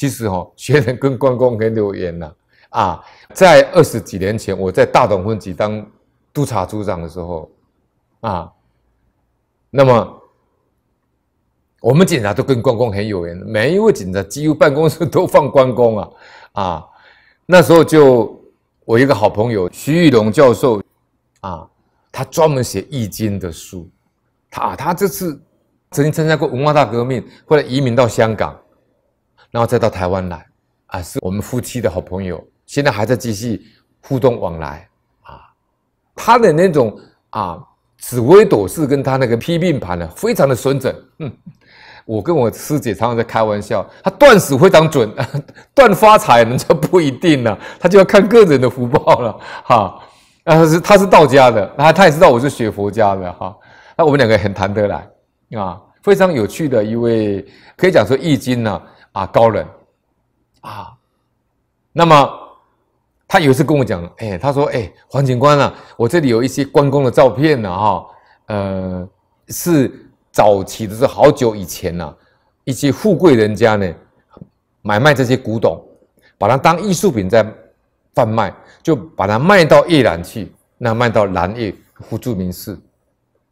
其实哈，学人跟关公很有缘呐。啊，在二十几年前，我在大董分局当督察组长的时候，啊，那么我们警察都跟关公很有缘，每一位警察几乎办公室都放关公啊。啊，那时候就我一个好朋友徐玉龙教授，啊，他专门写易经的书，他他这次曾经参加过文化大革命，后来移民到香港。然后再到台湾来，啊，是我们夫妻的好朋友，现在还在继续互动往来，啊，他的那种啊，紫微斗是跟他那个批命盘呢，非常的准准。我跟我师姐常常在开玩笑，他断死非常准，断发财人就不一定了，他就要看个人的福报了，哈。啊，是他是道家的，那他也知道我是学佛家的，哈。那我们两个很谈得来，啊，非常有趣的一位，可以讲说易经呢。啊，高人，啊，那么他有一次跟我讲，哎，他说，哎，黄警官啊，我这里有一些关公的照片呢，哈，呃，是早期的是好久以前呢，一些富贵人家呢，买卖这些古董，把它当艺术品在贩卖，就把它卖到越南去，那卖到南越胡志明市，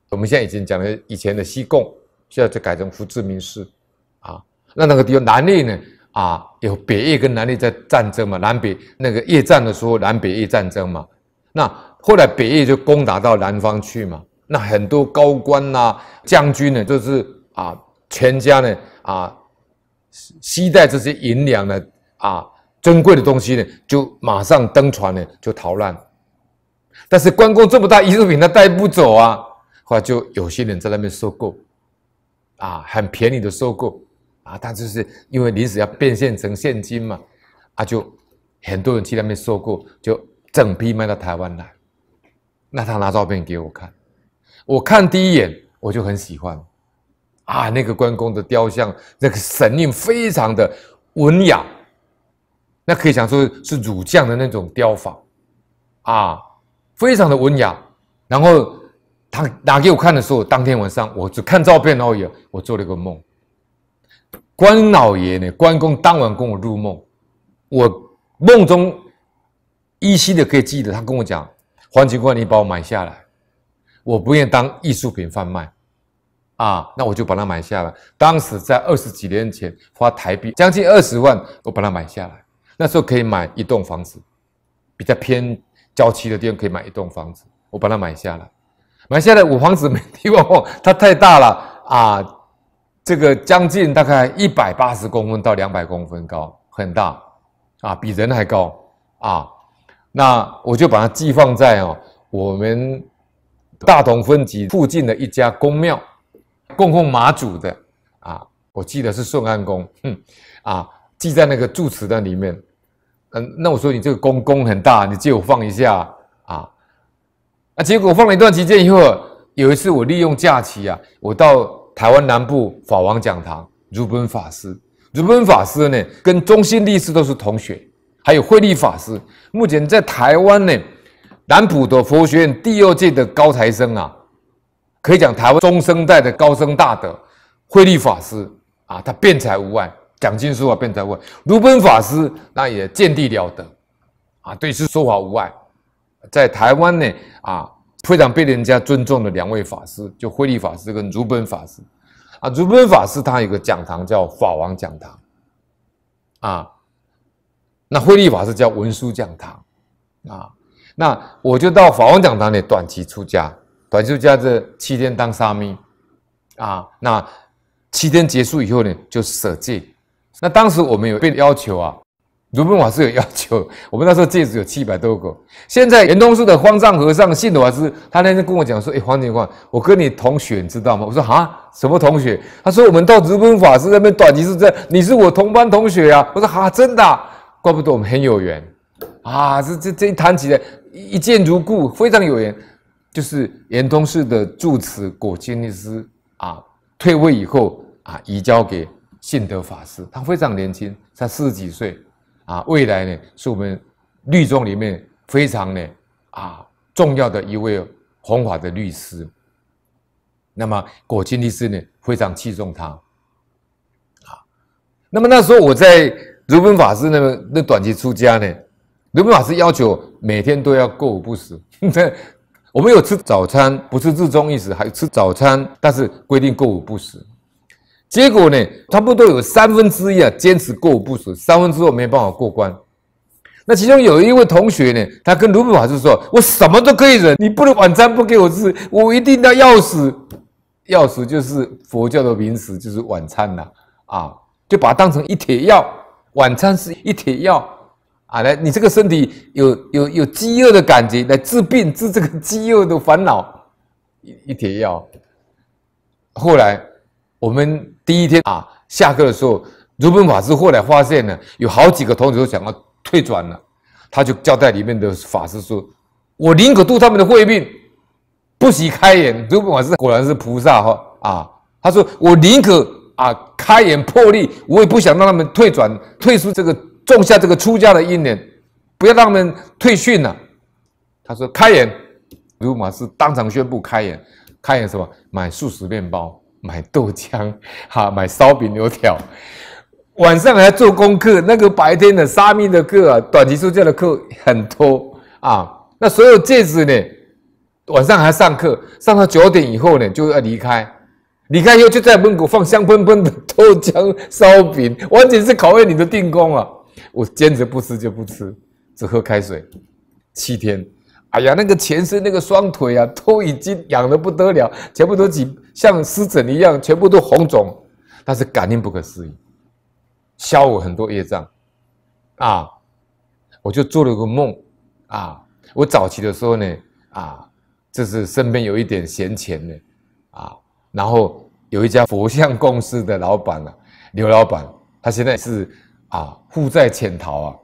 我们现在已经讲了以前的西贡，现在就改成胡志明市。那那个地方南越呢，啊，有北越跟南越在战争嘛，南北那个越战的时候，南北越战争嘛。那后来北越就攻打到南方去嘛，那很多高官呐、将军呢，就是啊，全家呢啊，携带这些银两呢啊，珍贵的东西呢，就马上登船呢就逃难。但是关公这么大艺术品，他带不走啊。后来就有些人在那边收购，啊，很便宜的收购。啊，他就是因为临时要变现成现金嘛，啊，就很多人去那边收购，就整批卖到台湾来。那他拿照片给我看，我看第一眼我就很喜欢，啊，那个关公的雕像，那个神韵非常的文雅，那可以讲说是儒将的那种雕法，啊，非常的文雅。然后他拿给我看的时候，当天晚上我就看照片而已，我做了一个梦。关老爷呢？关公当晚跟我入梦，我梦中依稀的可以记得，他跟我讲：“黄金冠，你把我买下来。”我不愿当艺术品贩卖，啊，那我就把它买下来。当时在二十几年前，花台币将近二十万，我把它买下来。那时候可以买一栋房子，比较偏郊区的方可以买一栋房子，我把它买下来。买下来五房子没地方放，它太大了啊。这个将近大概一百八十公分到两百公分高，很大啊，比人还高啊。那我就把它寄放在哦，我们大同分局附近的一家公庙，供奉妈祖的啊。我记得是顺安宫，嗯，啊，寄在那个住持的里面。嗯，那我说你这个公公很大，你借我放一下啊。啊，结果放了一段期间以后，有一次我利用假期啊，我到。台湾南部法王讲堂，如本法师，如本法师呢，跟中心律师都是同学，还有慧利法师。目前在台湾呢，南普陀佛学院第二届的高材生啊，可以讲台湾中生代的高僧大德，慧利法师啊，他辩才无碍，讲经书啊辩才无碍；如本法师那也见地了得，啊，对事说法无碍，在台湾呢，啊。非常被人家尊重的两位法师，就慧利法师跟如本法师，啊，如本法师他有个讲堂叫法王讲堂，啊，那慧利法师叫文殊讲堂，啊，那我就到法王讲堂里短期出家，短期出家这七天当沙弥，啊，那七天结束以后呢，就舍戒，那当时我们有被要求啊。日本法师有要求，我们那时候戒指有七百多个。现在延通寺的方丈和尚信德法师，他那天跟我讲说：“哎，黄警官，我跟你同学，你知道吗？”我说：“啊，什么同学？”他说：“我们到日本法师那边短期是这，你是我同班同学啊。”我说：“哈，真的，怪不得我们很有缘，啊，这这这一谈起来，一见如故，非常有缘。就是延通寺的住持果坚律师啊，退位以后啊，移交给信德法师，他非常年轻，才四十几岁。”啊，未来呢，是我们律众里面非常呢啊重要的一位弘法的律师。那么果亲律师呢，非常器重他。啊，那么那时候我在如本法师那个那短期出家呢，如本法师要求每天都要过午不食。我们有吃早餐，不是日中一食，还吃早餐，但是规定过午不食。结果呢，差不多有三分之一啊坚持过午不食，三分之二没办法过关。那其中有一位同学呢，他跟卢布法师说：“我什么都可以忍，你不能晚餐不给我吃，我一定要要死，要死就是佛教的名词，就是晚餐呐，啊，就把它当成一帖药，晚餐是一帖药啊，来，你这个身体有有有饥饿的感觉，来治病治这个饥饿的烦恼，一一帖药。后来我们。第一天啊，下课的时候，如本法师后来发现呢，有好几个同学想要退转了，他就交代里面的法师说：“我宁可度他们的慧命，不惜开眼。”如本法师果然是菩萨哈啊！他说：“我宁可啊开眼破例，我也不想让他们退转退出这个种下这个出家的因缘，不要让他们退训了。”他说：“开眼。”如马是当场宣布开眼，开眼什么？买素食面包。买豆浆，哈，买烧饼、油条，晚上还要做功课。那个白天的沙弥的课啊，短期出家的课很多啊。那所有戒子呢，晚上还上课，上到九点以后呢就要离开，离开以后就在门口放香喷喷的豆浆、烧饼，完全是考验你的定功啊。我坚持不吃就不吃，只喝开水，七天。哎呀，那个全身那个双腿啊，都已经痒得不得了，全部都挤。像湿疹一样，全部都红肿，但是感应不可思议，消我很多业障，啊，我就做了个梦，啊，我早期的时候呢，啊，就是身边有一点闲钱呢，啊，然后有一家佛像公司的老板啊，刘老板，他现在是啊负债潜逃啊，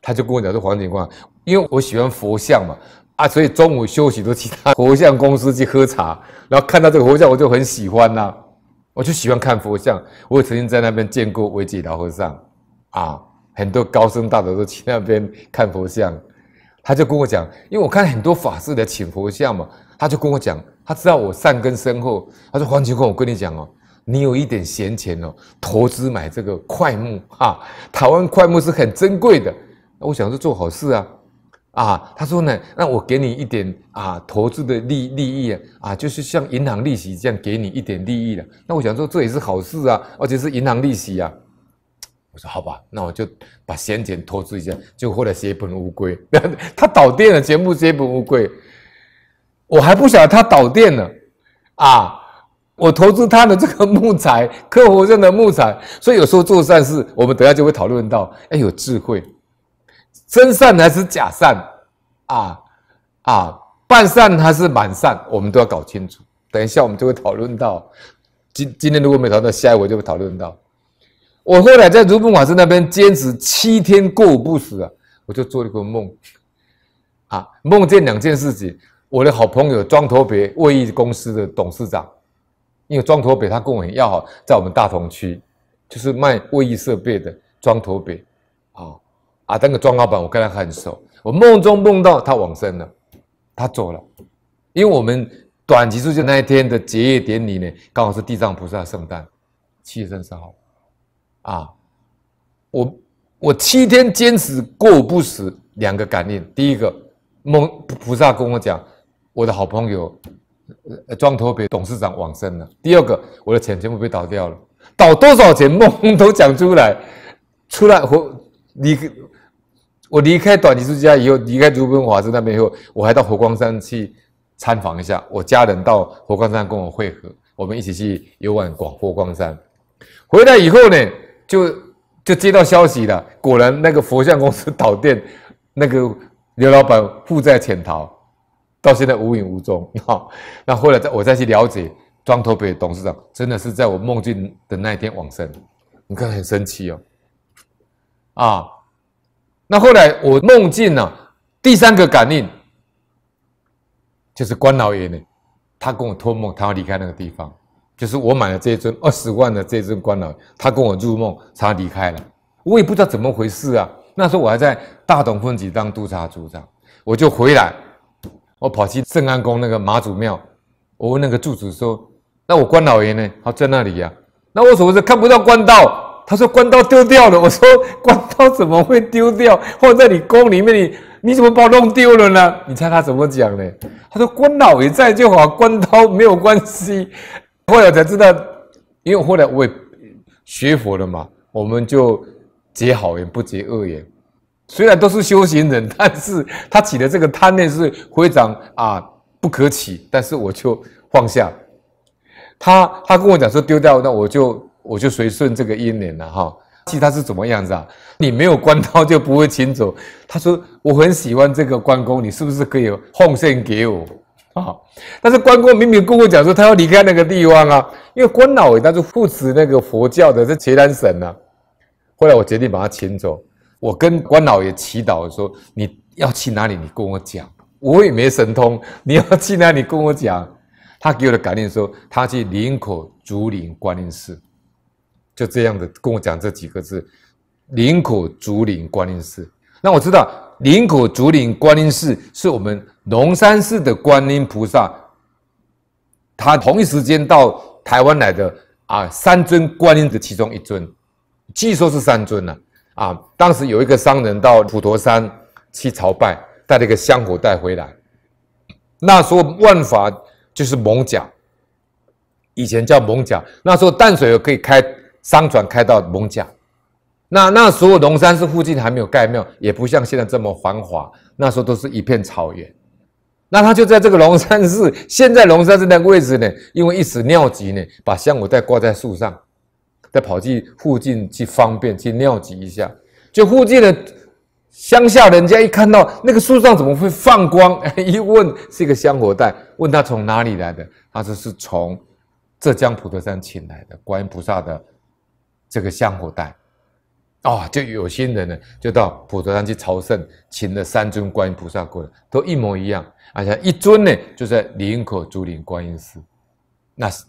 他就跟我讲说黄警官，因为我喜欢佛像嘛。啊，所以中午休息都去他佛像公司去喝茶，然后看到这个佛像我就很喜欢呐，我就喜欢看佛像。我也曾经在那边见过维吉老和尚，啊，很多高僧大德都去那边看佛像。他就跟我讲，因为我看很多法师来请佛像嘛，他就跟我讲，他知道我善根深厚，他说黄乾坤，我跟你讲哦，你有一点闲钱哦，投资买这个快木哈，台湾快木是很珍贵的。我想是做好事啊。啊，他说呢，那我给你一点啊投资的利利益啊，啊就是像银行利息这样给你一点利益了。那我想说这也是好事啊，而且是银行利息啊。我说好吧，那我就把闲钱投资一下，就后来血本无归。他倒电了，全部血本无归。我还不晓得他倒电了啊，我投资他的这个木材客户认的木材，所以有时候做善事，我们等下就会讨论到，哎，有智慧。真善还是假善，啊啊，半善还是满善，我们都要搞清楚。等一下我们就会讨论到，今今天如果没讨论到，下一回就会讨论到。我后来在如梦法师那边坚持七天过午不食啊，我就做了一个梦，啊，梦见两件事情。我的好朋友庄头北卫浴公司的董事长，因为庄头北他跟我很要好，在我们大同区，就是卖卫浴设备的庄头北。啊，那个庄老板，我跟他很熟。我梦中梦到他往生了，他走了，因为我们短期出现那一天的结业典礼呢，刚好是地藏菩萨圣诞，七月三十号。啊，我我七天坚持过不死两个感应。第一个梦，菩萨跟我讲，我的好朋友呃庄头北董事长往生了。第二个，我的钱全部被倒掉了，倒多少钱梦都讲出来，出来我你。我离开短期之家以后，离开竹本华子那边以后，我还到佛光山去参访一下。我家人到佛光山跟我会合，我们一起去游玩广佛光山。回来以后呢，就就接到消息了，果然那个佛像公司倒店，那个刘老板负债潜逃，到现在无影无踪。那后来再我再去了解，庄头北董事长真的是在我梦境的那一天往生。你看很生奇哦，啊。那后来我梦境了，第三个感应就是关老爷呢，他跟我托梦，他要离开那个地方。就是我买了这尊二十万的这尊关老爷，他跟我入梦，他离开了。我也不知道怎么回事啊。那时候我还在大董分局当督察组长，我就回来，我跑去圣安宫那个妈祖庙，我问那个柱子说：“那我关老爷呢？他在那里呀？那我怎么是看不到关道？”他说：“官刀丢掉了。”我说：“官刀怎么会丢掉？放在你宫里面，你你怎么把我弄丢了呢？”你猜他怎么讲呢？他说：“官老也在就好，官刀没有关系。”后来才知道，因为后来我也学佛了嘛，我们就结好缘不结恶缘。虽然都是修行人，但是他起的这个贪念是会长啊，不可起。但是我就放下。他他跟我讲说丢掉，那我就。我就随顺这个因缘了哈。其他是怎么样子啊？你没有关刀就不会请走。他说我很喜欢这个关公，你是不是可以奉献给我啊？但是关公明明跟我讲说他要离开那个地方啊，因为关老爷他是负责那个佛教的在河南省啊。后来我决定把他请走。我跟关老爷祈祷说：你要去哪里？你跟我讲。我也没神通，你要去哪里？跟我讲。他给我的感应说他去林口竹林观音寺。就这样子跟我讲这几个字：林口竹林观音寺。那我知道林口竹林观音寺是我们龙山寺的观音菩萨，他同一时间到台湾来的啊，三尊观音的其中一尊，据说是三尊呢。啊，当时有一个商人到普陀山去朝拜，带了一个香火带回来。那时候万法就是蒙甲，以前叫蒙甲。那时候淡水河可以开。商船开到蒙甲。那那时候龙山寺附近还没有盖庙，也不像现在这么繁华。那时候都是一片草原。那他就在这个龙山寺，现在龙山寺那个位置呢？因为一时尿急呢，把香火袋挂在树上，再跑去附近去方便去尿急一下。就附近的乡下人家一看到那个树上怎么会放光？一问是一个香火袋，问他从哪里来的，他说是从浙江普陀山请来的观音菩萨的。这个香火袋，啊，就有心人呢，就到普陀山去朝圣，请了三尊观音菩萨过来，都一模一样。而且一尊呢，就在林口竹林观音寺，那是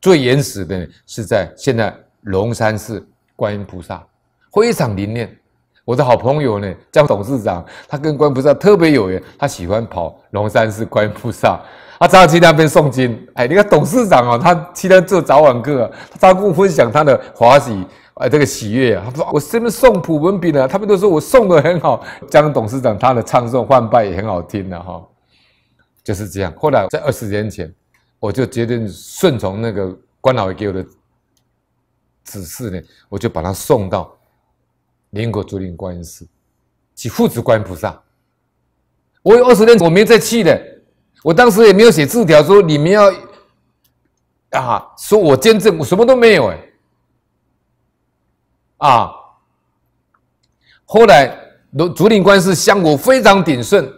最原始的，呢是在现在龙山寺观音菩萨，非常灵验。我的好朋友呢，江董事长，他跟音菩萨特别有缘，他喜欢跑龙山寺音菩萨，他常常去那边诵经。哎，你看董事长啊，他经常做早晚课，他常跟我分享他的华喜，哎，这个喜悦啊。我身边送普文笔呢，他们都说我送的很好。江董事长他的唱诵换拜也很好听的哈，就是这样。后来在二十年前，我就决定顺从那个关老爷给我的指示呢，我就把他送到。灵果竹林观音寺，即父子观音菩萨。我有二十年我没再去的，我当时也没有写字条说你们要，啊，说我见证我什么都没有哎，啊。后来竹竹林观音寺香火非常鼎盛，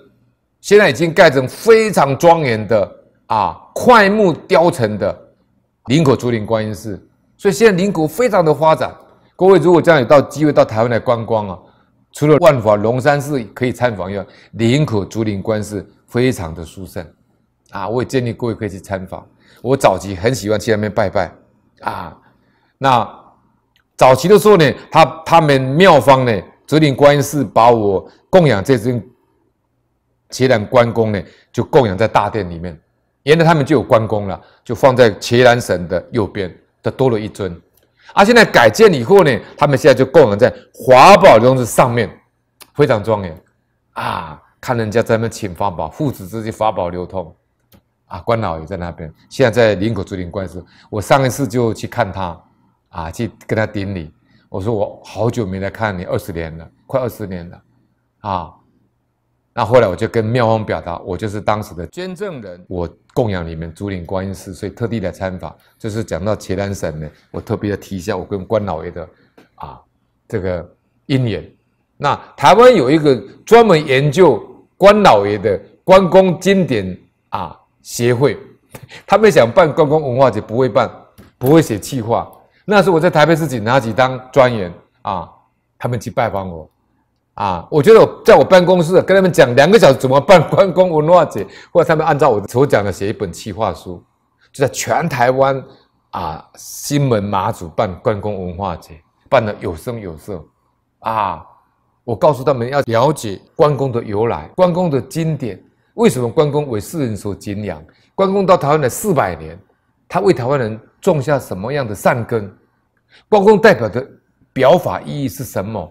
现在已经盖成非常庄严的啊，快木雕成的灵果竹林观音寺，所以现在灵果非常的发展。各位，如果将来有到机会到台湾来观光啊，除了万华龙山寺可以参访，以外，林口竹林观寺非常的殊胜，啊，我也建议各位可以去参访。我早期很喜欢去那边拜拜，啊，那早期的时候呢，他他们庙方呢竹林观寺把我供养这尊，铁胆关公呢就供养在大殿里面，原来他们就有关公了，就放在铁胆神的右边，他多了一尊。而现在改建以后呢，他们现在就供养在法宝流通上面，非常庄严啊！看人家在那请法宝，父子之间法宝流通啊，关老爷在那边，现在在林口竹林观世，我上一次就去看他啊，去跟他顶礼，我说我好久没来看你，二十年了，快二十年了啊。那后来我就跟妙方表达，我就是当时的捐赠人，我供养你们竹林观音寺，所以特地来参访。就是讲到钱兰神呢，我特别要提一下我跟关老爷的，啊，这个因缘。那台湾有一个专门研究关老爷的关公经典啊协会，他们想办关公文化节，不会办，不会写计划。那时候我在台北市警拿起当专员啊，他们去拜访我。啊，我觉得我在我办公室跟他们讲两个小时怎么办关公文化节，或者他们按照我所讲的写一本企划书，就在全台湾，啊，新门马主办关公文化节，办的有声有色，啊，我告诉他们要了解关公的由来，关公的经典，为什么关公为世人所敬仰，关公到台湾来四百年，他为台湾人种下什么样的善根，关公代表的表法意义是什么？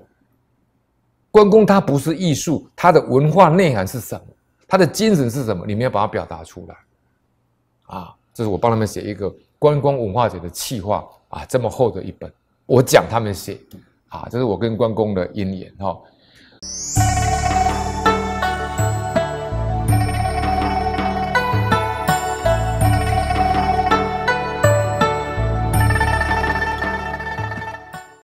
关公他不是艺术，他的文化内涵是什么？他的精神是什么？你们要把它表达出来，啊，这是我帮他们写一个观光文化节的企划啊，这么厚的一本，我讲他们写，啊，这是我跟关公的姻缘哈。